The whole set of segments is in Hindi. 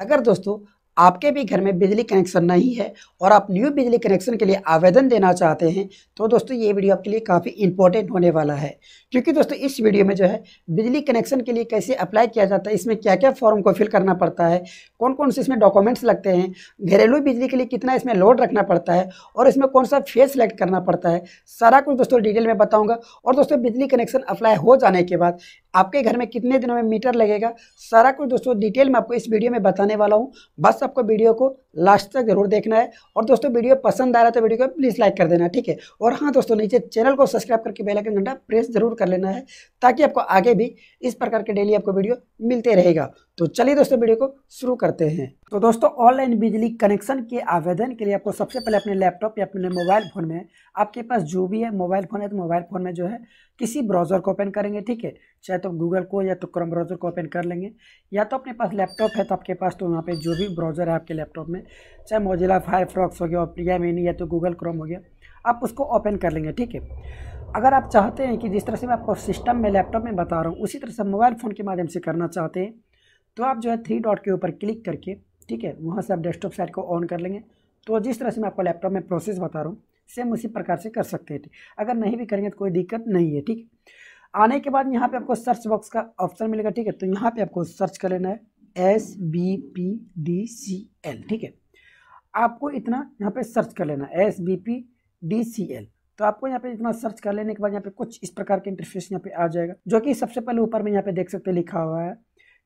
अगर दोस्तों आपके भी घर में बिजली कनेक्शन नहीं है और आप न्यू बिजली कनेक्शन के लिए आवेदन देना चाहते हैं तो दोस्तों ये वीडियो आपके लिए काफ़ी इंपॉर्टेंट होने वाला है क्योंकि दोस्तों इस वीडियो में जो है बिजली कनेक्शन के लिए कैसे अप्लाई किया जाता है इसमें क्या क्या फॉर्म को फिल करना पड़ता है कौन कौन से इसमें डॉक्यूमेंट्स लगते हैं घरेलू बिजली के लिए कितना इसमें लोड रखना पड़ता है और इसमें कौन सा फेज सेलेक्ट करना पड़ता है सारा कुछ दोस्तों डिटेल में बताऊँगा और दोस्तों बिजली कनेक्शन अप्लाई हो जाने के बाद आपके घर में कितने दिनों में मीटर लगेगा सारा कुछ दोस्तों डिटेल में आपको इस वीडियो में बताने वाला हूँ बस आपको वीडियो को लास्ट तक जरूर देखना है और दोस्तों वीडियो पसंद आ रहा है तो वीडियो को प्लीज़ लाइक कर देना ठीक है और हाँ दोस्तों नीचे चैनल को सब्सक्राइब करके बेलाइकन घंटा प्रेस जरूर कर लेना है ताकि आपको आगे भी इस प्रकार के डेली आपको वीडियो मिलते रहेगा तो चलिए दोस्तों वीडियो को शुरू करते हैं तो दोस्तों ऑनलाइन बिजली कनेक्शन के आवेदन के लिए आपको सबसे पहले अपने लैपटॉप या अपने मोबाइल फ़ोन में आपके पास जो भी है मोबाइल फ़ोन है तो मोबाइल फ़ोन में जो है किसी ब्राउज़र को ओपन करेंगे ठीक है चाहे तो गूगल को या तो क्रम ब्राउज़र को ओपन कर लेंगे या तो अपने पास लैपटॉप है तो आपके पास तो वहाँ पर जो भी ब्राउज़र है आपके लैपटॉप में चाहे मोजिला फायरफ्रॉक्स हो गया प्रिया मिनी या तो गूगल क्रोम हो गया आप उसको ओपन कर लेंगे ठीक है अगर आप चाहते हैं कि जिस तरह से मैं आपको सिस्टम में लैपटॉप में बता रहा हूँ उसी तरह से मोबाइल फ़ोन के माध्यम से करना चाहते हैं तो आप जो है थ्री डॉट के ऊपर क्लिक करके ठीक है वहाँ से आप डेस्कटॉप साइट को ऑन कर लेंगे तो जिस तरह से मैं आपको लैपटॉप में प्रोसेस बता रहा हूँ सेम उसी प्रकार से कर सकते हैं अगर नहीं भी करेंगे तो कोई दिक्कत नहीं है ठीक आने के बाद यहाँ पे आपको सर्च बॉक्स का ऑप्शन मिलेगा ठीक है तो यहाँ पे आपको सर्च कर लेना है S B P D C L ठीक है आपको इतना यहाँ पे सर्च कर लेना है S B P D C L तो आपको यहाँ पे इतना सर्च कर लेने के बाद यहाँ पे कुछ इस प्रकार के इंटरफेस यहाँ पे आ जाएगा जो कि सबसे पहले ऊपर में यहाँ पे देख सकते हैं लिखा हुआ है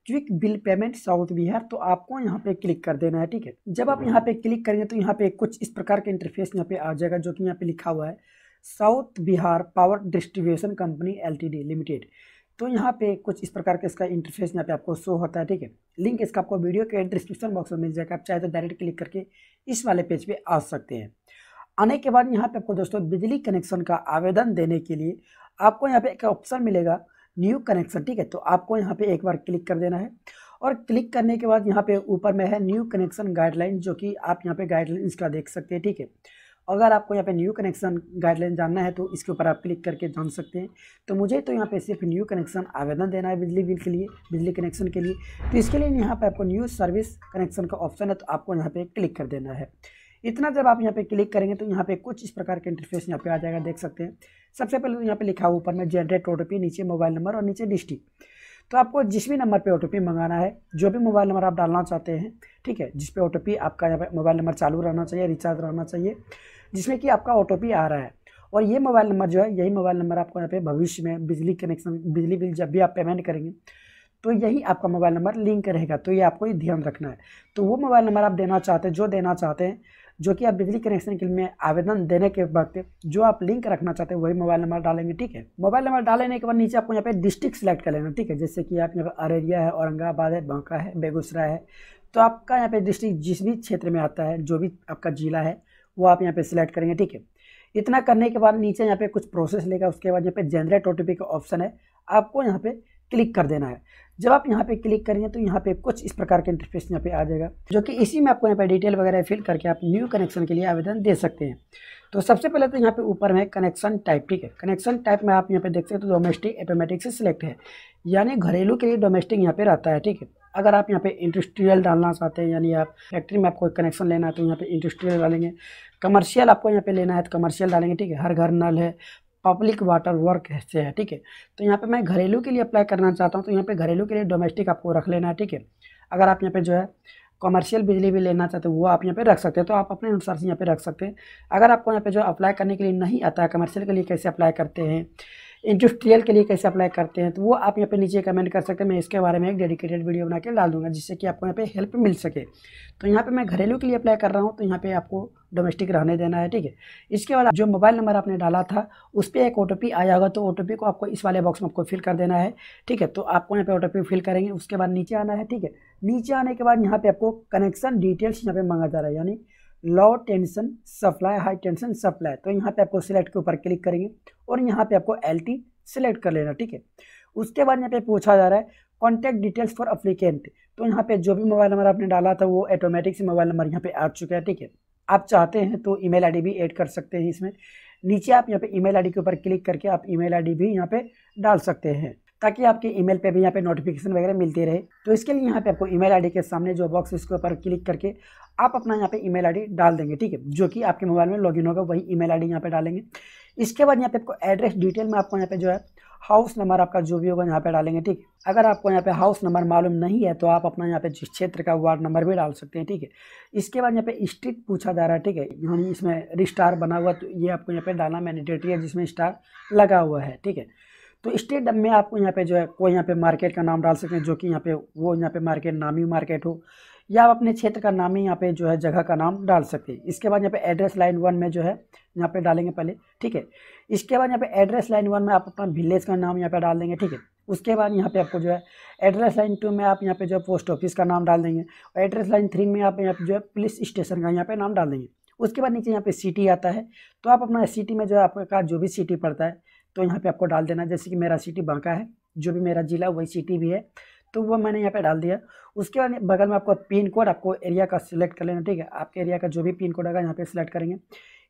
quick bill payment south Bihar तो आपको यहाँ पे क्लिक कर देना है ठीक है जब आप यहाँ पे क्लिक करेंगे तो यहाँ पे कुछ इस प्रकार का इंटरफेस यहाँ पे आ जाएगा जो कि यहाँ पे लिखा हुआ है south Bihar power distribution company L limited तो यहाँ पे कुछ इस प्रकार का इसका इंटरफेस यहाँ पे आपको शो होता है ठीक है लिंक इसका आपको वीडियो के डिस्क्रिप्शन बॉक्स में मिल जाएगा आप चाहे तो डायरेक्ट क्लिक करके इस वाले पेज पे आ सकते हैं आने के बाद यहाँ पे आपको दोस्तों बिजली कनेक्शन का आवेदन देने के लिए आपको यहाँ पे एक ऑप्शन मिलेगा न्यू कनेक्शन ठीक है तो आपको यहाँ पे एक बार क्लिक कर देना है और क्लिक करने के बाद यहाँ पे ऊपर में है न्यू कनेक्शन गाइडलाइन जो कि आप यहाँ पे गाइडलाइन इसका देख सकते हैं ठीक है अगर आपको यहाँ पे न्यू कनेक्शन गाइडलाइन जानना है तो इसके ऊपर आप क्लिक करके जान सकते हैं तो मुझे तो यहाँ पे सिर्फ न्यू कनेक्शन आवेदन देना है बिजली बिल के लिए बिजली कनेक्शन के लिए तो इसके लिए यहाँ पे आपको न्यू सर्विस कनेक्शन का ऑप्शन है तो आपको यहाँ पे क्लिक कर देना है इतना जब आप यहाँ पे क्लिक करेंगे तो यहाँ पे कुछ इस प्रकार के इंटरफेस यहाँ पे आ जाएगा देख सकते हैं सबसे पहले तो यहाँ पे लिखा हुआ ऊपर में जनरेट ओ नीचे मोबाइल नंबर और नीचे डिस्ट्रिक्ट तो आपको जिस भी नंबर पे ओ मंगाना है जो भी मोबाइल नंबर आप डालना चाहते हैं ठीक है जिस पे ओ आपका यहाँ पे मोबाइल नंबर चालू रहना चाहिए रिचार्ज रहना चाहिए जिसमें कि आपका ओ आ रहा है और ये मोबाइल नंबर जो है यही मोबाइल नंबर आपको यहाँ पे भविष्य में बिजली कनेक्शन बिजली बिल जब भी आप पेमेंट करेंगे तो यही आपका मोबाइल नंबर लिंक रहेगा तो ये आपको ये ध्यान रखना है तो वो मोबाइल नंबर आप देना चाहते हैं जो देना चाहते हैं जो कि आप बिजली कनेक्शन के लिए आवेदन देने के वक्त जो आप लिंक रखना चाहते हैं वही मोबाइल नंबर डालेंगे ठीक है मोबाइल नंबर डालने के बाद नीचे आपको यहाँ पे डिस्ट्रिक्ट सेलेक्ट कर लेना ठीक है जैसे कि आप यहाँ पर अररिया है औरंगाबाद है बांका है बेगूसराय है तो आपका यहाँ पे डिस्ट्रिक्ट जिस भी क्षेत्र में आता है जो भी आपका ज़िला है वो आप यहाँ पे सिलेक्ट करेंगे ठीक है इतना करने के बाद नीचे यहाँ पे कुछ प्रोसेस लेगा उसके बाद यहाँ पे जनरेट ओ का ऑप्शन है आपको यहाँ पे क्लिक कर देना है जब आप यहाँ पे क्लिक करेंगे तो यहाँ पे कुछ इस प्रकार के इंटरफेस यहाँ पे आ जाएगा जो कि इसी में आपको यहाँ पे डिटेल वगैरह फिल करके आप न्यू कनेक्शन के लिए आवेदन दे सकते हैं तो सबसे पहले तो यहाँ पे ऊपर में कनेक्शन टाइप ठीक है कनेक्शन टाइप में आप यहाँ पे देख सकते हैं तो डोमेस्टिक एटोमेटिक से सिलेक्ट है यानी घरेलू के लिए डोमेस्टिक यहाँ पे रहता है ठीक है अगर आप यहाँ पे इंडस्ट्रियल डालना चाहते हैं यानी आप फैक्ट्री में आपको कनेक्शन लेना है तो यहाँ पे इंडस्ट्रियल डालेंगे कमर्शियल आपको यहाँ पे लेना है तो कमर्शियल डालेंगे ठीक है हर घर नल है पब्लिक वाटर वर्क से है ठीक है तो यहाँ पे मैं घरेलू के लिए अप्लाई करना चाहता हूँ तो यहाँ पे घरेलू के लिए डोमेस्टिक आपको रख लेना है ठीक है अगर आप यहाँ पे जो है कॉमर्शियल बिजली भी लेना चाहते हो वो आप यहाँ पे रख सकते हैं तो आप अपने अनुसार से यहाँ पे रख सकते हैं अगर आपको यहाँ पे जो अप्लाई करने के लिए नहीं आता है कमर्शियल के लिए कैसे अप्लाई करते हैं इंडस्ट्रियल के लिए कैसे अप्लाई करते हैं तो वो आप यहाँ पे नीचे कमेंट कर सकते हैं मैं इसके बारे में एक डेडिकेटेड वीडियो बना के डाल दूँगा जिससे कि आपको यहाँ पे हेल्प मिल सके तो यहाँ पे मैं घरेलू के लिए अप्लाई कर रहा हूँ तो यहाँ पे आपको डोमेस्टिक रहने देना है ठीक है इसके बाद जो मोबाइल नंबर आपने डाला था उस पर एक ओ आया होगा तो ओ को आपको इस वाले बॉक्स में आपको फिल कर देना है ठीक है तो आपको यहाँ पे ओ फिल करेंगे उसके बाद नीचे आना है ठीक है नीचे आने के बाद यहाँ पे आपको कनेक्शन डिटेल्स यहाँ पे मांगा जा रहा है यानी low tension supply high tension supply तो यहाँ पे आपको सिलेक्ट के ऊपर क्लिक करेंगे और यहाँ पे आपको एल टी सिलेक्ट कर लेना ठीक है उसके बाद यहाँ पे पूछा जा रहा है कॉन्टैक्ट डिटेल्स फॉर अप्लीकेंट तो यहाँ पे जो भी मोबाइल नंबर आपने डाला था वो ऑटोमेटिक से मोबाइल नंबर यहाँ पे आ चुका है ठीक है आप चाहते हैं तो ईमेल आईडी भी ऐड कर सकते हैं इसमें नीचे आप यहाँ पे ईमेल आईडी के ऊपर क्लिक करके आप ईमेल आईडी भी यहाँ पे डाल सकते हैं ताकि आपके ईमेल पे भी यहाँ पे नोटिफिकेशन वगैरह मिलती रहे तो इसके लिए यहाँ पे आपको ईमेल आईडी के सामने जो बॉक्स इसके ऊपर क्लिक करके आप अपना यहाँ पे ईमेल आईडी डाल देंगे ठीक है जो कि आपके मोबाइल में लॉगिन होगा वही ईमेल आईडी यहाँ पे डालेंगे इसके बाद यहाँ पे आपको एड्रेस डिटेल में आपको यहाँ पे जो है हाउस नंबर आपका जो भी होगा यहाँ पे डालेंगे ठीक अगर आपको यहाँ पे हाउस नंबर मालूम नहीं है तो आप अपना यहाँ पे क्षेत्र का वार्ड नंबर भी डाल सकते हैं ठीक है इसके बाद यहाँ पे स्ट्रीट पूछा जा रहा है ठीक है यानी इसमें रिस्टार बना हुआ तो ये आपको यहाँ पे डालना मैंडेटरी है जिसमें स्टार लगा हुआ है ठीक है तो स्टेट में आपको यहाँ पे जो है कोई यहाँ पे मार्केट का नाम डाल सकते हैं जो कि यहाँ पे वो यहाँ पे मार्केट नामी मार्केट हो या आप अपने क्षेत्र का नाम ही यहाँ पे जो है जगह का नाम डाल सकते हैं इसके बाद यहाँ पे एड्रेस लाइन वन में जो है यहाँ पे डालेंगे पहले ठीक है इसके बाद यहाँ पे एड्रेस लाइन वन में आप अपना विलेज का नाम यहाँ पे डाल देंगे ठीक है उसके बाद यहाँ पे आपको जो है एड्रेस लाइन टू में आप यहाँ पे जो है पोस्ट ऑफिस का नाम डाल देंगे और एड्रेस लाइन थ्री में आप यहाँ पे जो है पुलिस स्टेशन का यहाँ पे नाम डाल देंगे उसके बाद नीचे यहाँ पे सिटी आता है तो आप अपना सिटी में जो है आपका जो भी सिटी पड़ता है तो यहाँ पे आपको डाल देना जैसे कि मेरा सिटी बांका है जो भी मेरा ज़िला वही सिटी भी है तो वो मैंने यहाँ पे डाल दिया उसके बाद बगल में आपको पिन कोड आपको एरिया का सिलेक्ट कर लेना ठीक है आपके एरिया का जो भी पिन कोड होगा यहाँ पे सिलेक्ट करेंगे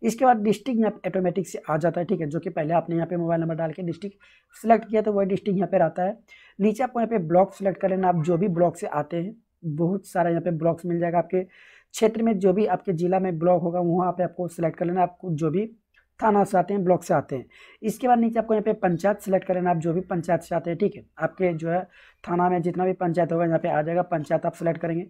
इसके बाद डिस्ट्रिक्ट यहाँ ऑटोमेटिक से आ जाता है ठीक है जो कि पहले आपने यहाँ पे मोबाइल नंबर डाल के डिस्ट्रिक्ट सिलेक्ट किया तो वही डिस्ट्रिक्ट यहाँ पर आता है नीचे आपको यहाँ पे ब्लॉक सेलेक्ट कर लेना आप जो भी ब्लॉक से आते हैं बहुत सारा यहाँ पे ब्लॉक्स मिल जाएगा आपके क्षेत्र में जो भी आपके ज़िला में ब्लॉक होगा वहाँ पे आपको सेलेक्ट कर लेना आपको जो भी थाना से आते हैं ब्लॉक से आते हैं इसके बाद नीचे आपको यहाँ पे पंचायत सेलेक्ट करना आप जो भी पंचायत से आते हैं ठीक है आपके जो है थाना में जितना भी पंचायत होगा यहाँ पे आ जाएगा पंचायत आप सेलेक्ट करेंगे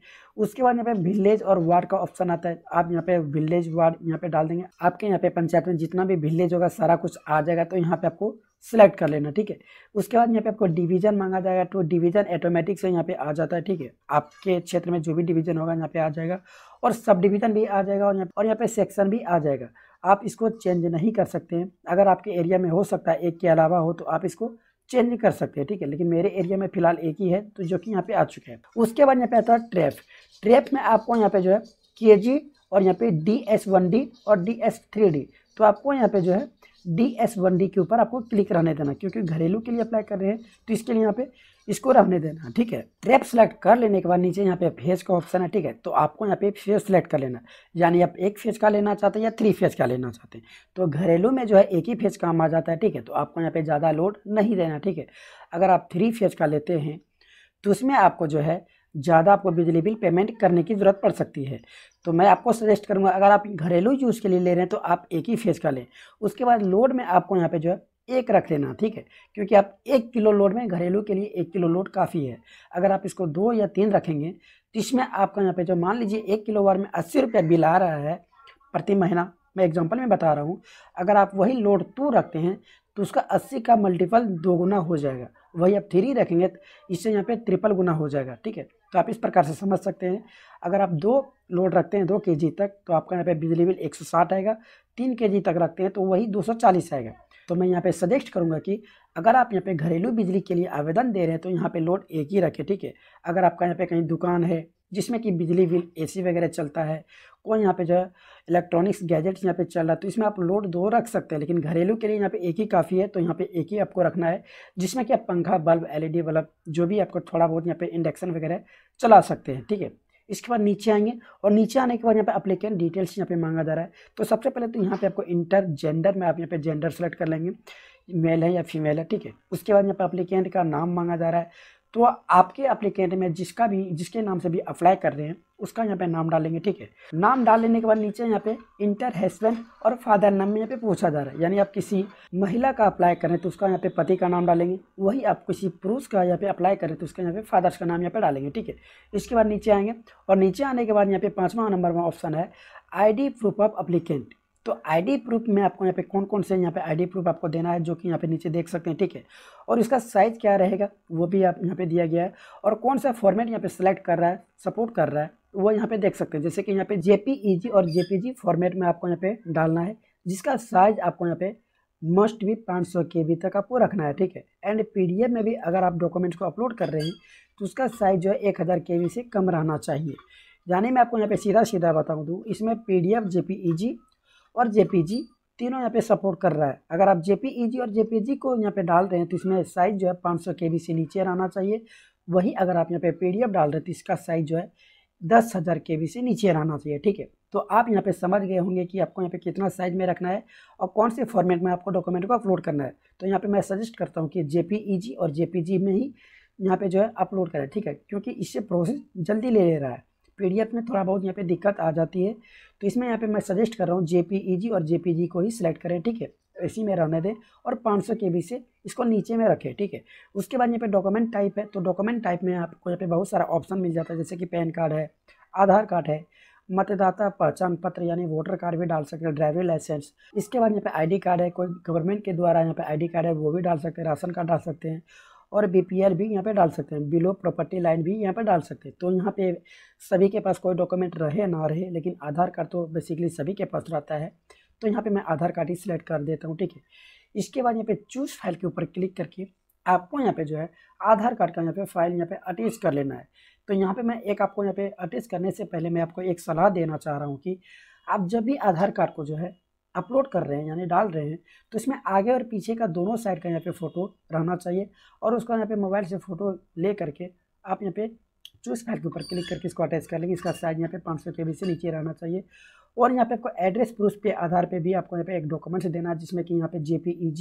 उसके बाद यहाँ पे विलेज और वार्ड का ऑप्शन आता है आप यहाँ पे विलेज वार्ड यहाँ पे डाल देंगे आपके यहाँ पे पंचायत में जितना भी विलेज होगा सारा कुछ आ जाएगा तो यहाँ पे आपको सेलेक्ट कर लेना ठीक है उसके बाद यहाँ पे आपको डिवीजन मांगा जाएगा तो डिवीजन ऑटोमेटिक से यहाँ पे आ जाता है ठीक है आपके क्षेत्र में जो भी डिवीजन होगा यहाँ पे आ जाएगा और सब डिवीजन भी आ जाएगा और यहाँ पे सेक्शन भी आ जाएगा आप इसको चेंज नहीं कर सकते हैं अगर आपके एरिया में हो सकता है एक के अलावा हो तो आप इसको चेंज कर सकते हैं ठीक है लेकिन मेरे एरिया में फिलहाल एक ही है तो जो कि यहाँ पे आ चुके हैं उसके बाद यहाँ पे आता है ट्रैप ट्रैप में आपको यहाँ पे जो है के जी और यहाँ पे डी एस वन डी और डी एस थ्री डी तो आपको यहाँ पे जो है डी एस वन डी के ऊपर आपको क्लिक रहने देना क्योंकि घरेलू के लिए अप्लाई कर रहे हैं तो इसके लिए यहाँ पे इसको रहने देना ठीक है ट्रैप सेलेक्ट कर लेने के बाद नीचे यहाँ पे फेज का ऑप्शन है ठीक है तो आपको यहाँ पे फेज सेलेक्ट कर लेना यानी आप एक फेज का लेना चाहते हैं या थ्री फेज का लेना चाहते हैं तो घरेलू में जो है एक ही फेज काम आ जाता है ठीक है तो आपको यहाँ पे ज़्यादा लोड नहीं देना ठीक है अगर आप थ्री फेज का लेते हैं तो उसमें आपको जो है ज़्यादा आपको बिजली बिल पेमेंट करने की ज़रूरत पड़ सकती है तो मैं आपको सजेस्ट करूँगा अगर आप घरेलू यूज़ के लिए ले रहे हैं तो आप एक ही फेज का लें उसके बाद लोड में आपको यहाँ पे जो है एक रख लेना ठीक है क्योंकि आप एक किलो लोड में घरेलू के लिए एक किलो लोड काफ़ी है अगर आप इसको दो या तीन रखेंगे तो इसमें आपका यहाँ पे जो मान लीजिए एक किलो वार में अस्सी रुपया बिल आ रहा है प्रति महीना मैं एग्जांपल में बता रहा हूँ अगर आप वही लोड टू रखते हैं तो उसका अस्सी का मल्टीपल दो गुना हो जाएगा वही आप थ्री रखेंगे तो इससे यहाँ पे ट्रिपल गुना हो जाएगा ठीक है तो आप इस प्रकार से समझ सकते हैं अगर आप दो लोड रखते हैं दो के जी तक तो आपका यहाँ पे बिजली बिल एक सौ साठ आएगा तीन के जी तक रखते हैं तो वही दो सौ चालीस आएगा तो मैं यहाँ पे सजेस्ट करूँगा कि अगर आप यहाँ पे घरेलू बिजली के लिए आवेदन दे रहे हैं तो यहाँ पे लोड एक ही रखें ठीक है अगर आपका यहाँ पे कहीं दुकान है जिसमें कि बिजली बिल एसी वगैरह चलता है कोई यहाँ पे जो है इलेक्ट्रॉनिक्स गैजेट्स यहाँ पे चल रहा है तो इसमें आप लोड दो रख सकते हैं लेकिन घरेलू के लिए यहाँ पे एक ही काफ़ी है तो यहाँ पे एक ही आपको रखना है जिसमें कि आप पंखा बल्ब एलईडी e बल्ब जो भी आपको थोड़ा बहुत यहाँ पे इंडक्शन वगैरह चला सकते हैं ठीक है इसके बाद नीचे आएंगे और नीचे आने के बाद यहाँ पे अप्लीकेंट डिटेल्स यहाँ पे मांगा जा रहा है तो सबसे पहले तो यहाँ पे आपको इंटर जेंडर में आप यहाँ पे जेंडर सेलेक्ट कर लेंगे मेल है या फीमेल है ठीक है उसके बाद यहाँ पे अप्लीकेंट का नाम मांगा जा रहा है तो आपके अप्लीकेंट में जिसका भी जिसके नाम से भी अप्लाई कर रहे हैं उसका यहाँ पे नाम डालेंगे ठीक है नाम डाल लेने के बाद नीचे यहाँ पे इंटर हस्बैंड और फादर नाम में यहाँ पे पूछा जा रहा है यानी आप किसी महिला का अप्लाई करें तो उसका यहाँ पे पति का नाम डालेंगे वही आप किसी पुरुष का यहाँ पे अप्लाई करें तो उसका यहाँ पे फादर्स का नाम यहाँ पे डालेंगे ठीक है इसके बाद नीचे आएंगे और नीचे आने के बाद यहाँ पे पाँचवा नंबर में ऑप्शन है आई प्रूफ ऑफ अप्लीकेंट तो आईडी प्रूफ में आपको यहाँ पे कौन कौन से यहाँ पे आईडी प्रूफ आपको देना है जो कि यहाँ पे नीचे देख सकते हैं ठीक है और इसका साइज क्या रहेगा वो भी आप यहाँ पे दिया गया है और कौन सा फॉर्मेट यहाँ पे सेलेक्ट कर रहा है सपोर्ट कर रहा है वो यहाँ पे देख सकते हैं जैसे कि यहाँ पे जेपीईजी e और जेपीजी फॉर्मेट में आपको यहाँ पे डालना है जिसका साइज आपको यहाँ पे मस्ट भी 500 सौ के तक आपको रखना है ठीक है एंड पी में भी अगर आप डॉक्यूमेंट्स को अपलोड कर रहे हैं तो उसका साइज जो है एक हज़ार के से कम रहना चाहिए यानी मैं आपको यहाँ पे सीधा सीधा बताऊँ दूँ तो, इसमें पी डी जेपीईजी और जे तीनों यहाँ पे सपोर्ट कर रहा है अगर आप जे e और जे को यहाँ पर डाल रहे हैं तो इसमें साइज जो है पाँच केबी से नीचे रहना चाहिए वही अगर आप यहाँ पे पीडीएफ डाल रहे हैं तो इसका साइज जो है दस हज़ार के वी से नीचे रहना चाहिए ठीक है तो आप यहाँ पे समझ गए होंगे कि आपको यहाँ पे कितना साइज में रखना है और कौन से फॉर्मेट में आपको डॉक्यूमेंट को अपलोड करना है तो यहाँ पे मैं सजेस्ट करता हूँ कि जे e और जे में ही यहाँ पे जो है अपलोड करें ठीक है क्योंकि इससे प्रोसेस जल्दी ले ले रहा है पी में थोड़ा बहुत यहाँ पर दिक्कत आ जाती है तो इसमें यहाँ पर मैं सजेस्ट कर रहा हूँ जे e और जे को ही सिलेक्ट करें ठीक है इसी में रहने दें और 500 सौ के बी से इसको नीचे में रखें ठीक है उसके बाद यहाँ पे डॉक्यूमेंट टाइप है तो डॉक्यूमेंट टाइप में आपको यहाँ पे बहुत सारा ऑप्शन मिल जाता है जैसे कि पैन कार्ड है आधार कार्ड है मतदाता पहचान पत्र यानी वोटर कार्ड भी डाल सकते हैं ड्राइविंग लाइसेंस इसके बाद यहाँ पे आई कार्ड है कोई गवर्नमेंट के द्वारा यहाँ पर आई कार्ड है वो भी डाल सकते हैं राशन कार्ड डाल सकते हैं और बी भी यहाँ पर डाल सकते हैं बिलो प्रॉपर्टी लाइन भी यहाँ पर डाल सकते हैं तो यहाँ पर सभी के पास कोई डॉक्यूमेंट रहे ना रहे लेकिन आधार कार्ड तो बेसिकली सभी के पास रहता है तो यहाँ पे मैं आधार कार्ड ही सिलेक्ट कर देता हूँ ठीक है इसके बाद यहाँ पे चूज फाइल के ऊपर क्लिक करके आपको यहाँ पे जो है आधार कार्ड का यहाँ पे फाइल यहाँ पे अटैच कर लेना है तो यहाँ पे मैं एक आपको यहाँ पे अटैच करने से पहले मैं आपको एक सलाह देना चाह रहा हूँ कि आप जब भी आधार कार्ड को जो है अपलोड कर रहे हैं यानी डाल रहे हैं तो इसमें आगे और पीछे का दोनों साइड का यहाँ पे फ़ोटो रहना चाहिए और उसका यहाँ पे मोबाइल से फ़ोटो ले करके आप यहाँ पे चूज फाइल के ऊपर क्लिक करके इसको अटैच कर लेंगे इसका साइज यहाँ पे पाँच सौ के बी से नीचे रहना चाहिए और यहाँ पे आपको एड्रेस प्रूफ के आधार पे भी आपको यहाँ पे एक डॉक्यूमेंट्स देना है जिसमें कि यहाँ पे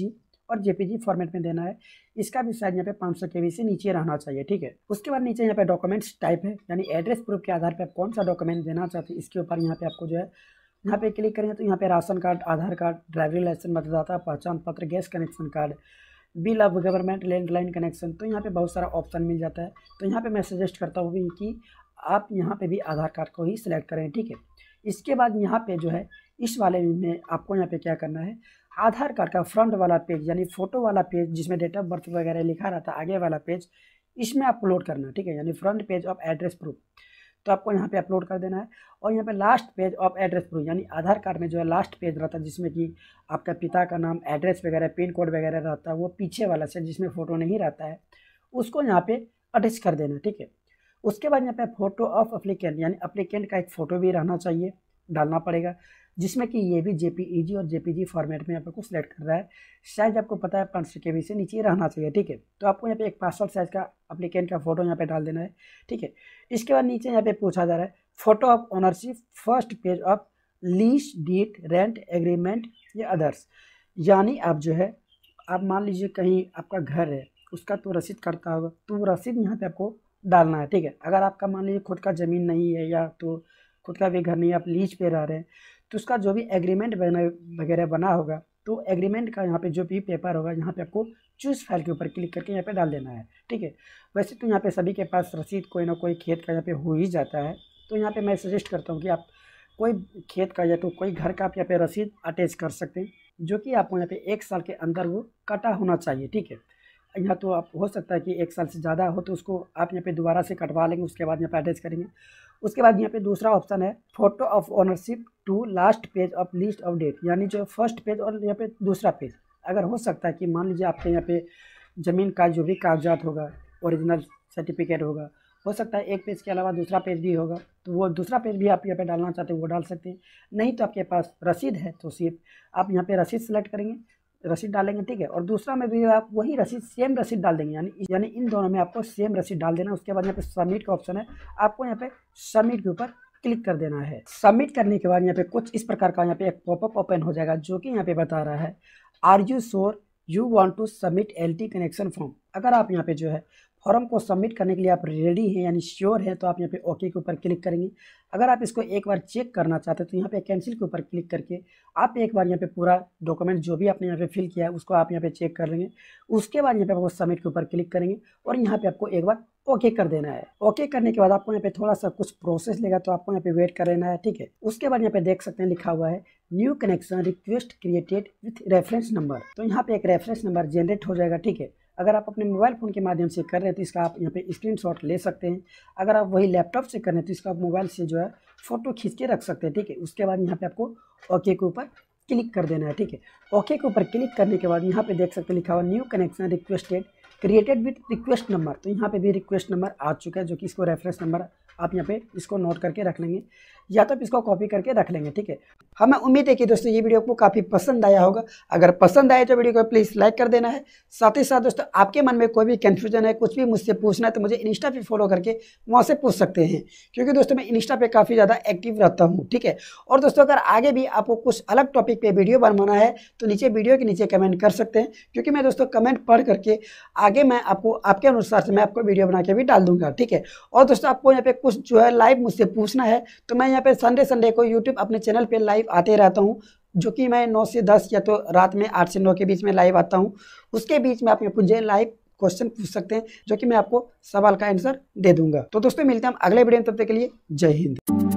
जे और जे फॉर्मेट में देना है इसका भी साइज यहाँ पे 500 सौ से नीचे रहना चाहिए ठीक है उसके बाद नीचे यहाँ पे डॉक्यूमेंट्स टाइप है यानी एड्रेस प्रूफ के आधार पर आप कौन सा डॉक्यूमेंट देना चाहते हैं इसके ऊपर यहाँ पे आपको जो है यहाँ पे क्लिक करेंगे तो यहाँ पे ration card Aadhaar card driving licence मतदाता पहचान पत्र gas connection card bill of government landline connection तो यहाँ पे बहुत सारा ऑप्शन मिल जाता है तो यहाँ पे मैं सजेस्ट करता हूँ कि आप यहाँ पे भी आधार कार्ड को ही सिलेक्ट करें ठीक है इसके बाद यहाँ पे जो है इस वाले में आपको यहाँ पे क्या करना है आधार कार्ड का फ्रंट वाला पेज यानी फ़ोटो वाला पेज जिसमें डेट ऑफ बर्थ वगैरह लिखा रहता है आगे वाला पेज इसमें अपलोड करना ठीक है यानी front page of address proof तो आपको यहाँ पे अपलोड कर देना है और यहाँ पे last page of address proof यानी आधार कार्ड में जो है लास्ट पेज रहता है जिसमें कि आपका पिता का नाम एड्रेस वगैरह पिन कोड वगैरह रहता है वो पीछे वाला से जिसमें फ़ोटो नहीं रहता है उसको यहाँ पर अटैच कर देना ठीक है उसके बाद यहाँ पे फोटो ऑफ अप्लीकेंट यानी अप्लीकेंट का एक फ़ोटो भी रहना चाहिए डालना पड़ेगा जिसमें कि ये भी जे e और जे फॉर्मेट में यहाँ पर कुछ सेलेक्ट कर रहा है साइज आपको पता है पाँच सौ के बी से नीचे रहना चाहिए ठीक है तो आपको यहाँ पे एक पासवर्ड साइज का अप्लीकेंट का फोटो यहाँ पे डाल देना है ठीक है इसके बाद नीचे यहाँ पे पूछा जा रहा है photo of ownership first page of lease deed rent agreement या अदर्स यानी आप जो है आप मान लीजिए कहीं आपका घर है उसका तो रसीद करता होगा तो रसीद यहाँ पर आपको डालना है ठीक है अगर आपका मान लीजिए खुद का ज़मीन नहीं है या तो खुद का भी घर नहीं है आप लीज पे रह रहे हैं तो उसका जो भी एग्रीमेंट वगैरह बना होगा तो एग्रीमेंट का यहाँ पे जो भी पेपर होगा यहाँ पे आपको चूज फाइल के ऊपर क्लिक करके यहाँ पे डाल देना है ठीक है वैसे तो यहाँ पे सभी के पास रसीद कोई ना कोई खेत का यहाँ पे हो ही जाता है तो यहाँ पे मैं सजेस्ट करता हूँ कि आप कोई खेत का या तो कोई घर का आप यहाँ पे रसीद अटैच कर सकते हैं जो कि आपको यहाँ पे एक साल के अंदर वो कटा होना चाहिए ठीक है या तो आप हो सकता है कि एक साल से ज़्यादा हो तो उसको आप यहाँ पे दोबारा से कटवा लेंगे उसके बाद यहाँ पे अटैच करेंगे उसके बाद यहाँ पे दूसरा ऑप्शन है photo of ownership two last page of list of date यानी जो फर्स्ट पेज और यहाँ पे दूसरा पेज अगर हो सकता है कि मान लीजिए आपके यहाँ पे ज़मीन का जो भी कागजात होगा ओरिजिनल सर्टिफिकेट होगा हो सकता है एक पेज के अलावा दूसरा पेज भी होगा तो वो दूसरा पेज भी आप यहाँ पे डालना चाहते हैं वो डाल सकते हैं नहीं तो आपके पास रसीद है तो सिर्फ आप यहाँ पे रसीद सेलेक्ट करेंगे रसीद डालेंगे ठीक है और दूसरा में भी आप वही रसीद सेम रसीद डाल देंगे यानी यानी इन दोनों में आपको सेम रसीद डाल देना उसके बाद यहाँ पे सबमिट का ऑप्शन है आपको यहाँ पे सबमिट के ऊपर क्लिक कर देना है सबमिट करने के बाद यहाँ पे कुछ इस प्रकार का यहाँ पे एक पॉपअप ओपन हो जाएगा जो कि यहाँ पे बता रहा है are you sure you want to submit L connection form अगर आप यहाँ पे जो है फॉर्म को सबमिट करने के लिए आप रेडी हैं यानी श्योर हैं तो आप यहाँ पे ओके के ऊपर क्लिक करेंगे अगर आप इसको एक बार चेक करना चाहते हैं तो यहाँ पे कैंसिल के ऊपर क्लिक करके आप एक बार यहाँ पे पूरा डॉक्यूमेंट जो भी आपने यहाँ पे फिल किया है उसको आप यहाँ पे चेक कर लेंगे उसके बाद यहाँ पे आपको सबमिट के ऊपर क्लिक करेंगे और यहाँ पे आपको एक बार ओके कर देना है ओके करने के बाद आपको यहाँ पे थोड़ा सा कुछ प्रोसेस लेगा तो आपको यहाँ पे वेट कर लेना है ठीक है उसके बाद यहाँ पे देख सकते हैं लिखा हुआ है new connection request created with reference number तो यहाँ पे एक रेफरेंस नंबर जनरेट हो जाएगा ठीक है अगर आप अपने मोबाइल फ़ोन के माध्यम से कर रहे हैं तो इसका आप यहाँ पे स्क्रीनशॉट ले सकते हैं अगर आप वही लैपटॉप से कर रहे हैं तो इसका आप मोबाइल से जो है फ़ोटो खींच के रख सकते हैं ठीक है उसके बाद यहाँ पे आपको ओके के ऊपर क्लिक कर देना है ठीक है ओके के ऊपर क्लिक करने के बाद यहाँ पे देख सकते हैं लिखा हुआ new connection requested created with request number तो यहाँ पर भी रिक्वेस्ट नंबर आ चुका है जो कि इसको रेफरेंस नंबर आप यहाँ पर इसको नोट करके रख लेंगे या तो आप इसको कॉपी करके रख लेंगे ठीक है हमें उम्मीद है कि दोस्तों ये वीडियो आपको काफ़ी पसंद आया होगा अगर पसंद आए तो वीडियो को प्लीज़ लाइक कर देना है साथ ही साथ दोस्तों आपके मन में कोई भी कन्फ्यूजन है कुछ भी मुझसे पूछना है तो मुझे इंस्टा पे फॉलो करके वहाँ से पूछ सकते हैं क्योंकि दोस्तों मैं इंस्टा पे काफ़ी ज़्यादा एक्टिव रहता हूँ ठीक है और दोस्तों अगर आगे भी आपको कुछ अलग टॉपिक पर वीडियो बनवाना है तो नीचे वीडियो के नीचे कमेंट कर सकते हैं क्योंकि मैं दोस्तों कमेंट पढ़ करके आगे मैं आपको आपके अनुसार से मैं आपको वीडियो बना के भी डाल दूंगा ठीक है और दोस्तों आपको यहाँ पे कुछ जो है लाइव मुझसे पूछना है तो मैं यहाँ पे संडे संडे को यूट्यूब अपने चैनल पे लाइव आते रहता हूँ जो कि मैं नौ से दस या तो रात में आठ से नौ के बीच में लाइव आता हूँ उसके बीच में आप मुझे लाइव क्वेश्चन पूछ सकते हैं जो कि मैं आपको सवाल का आंसर दे दूंगा तो दोस्तों मिलते हैं हम अगले वीडियो तब तक के लिए जय हिंद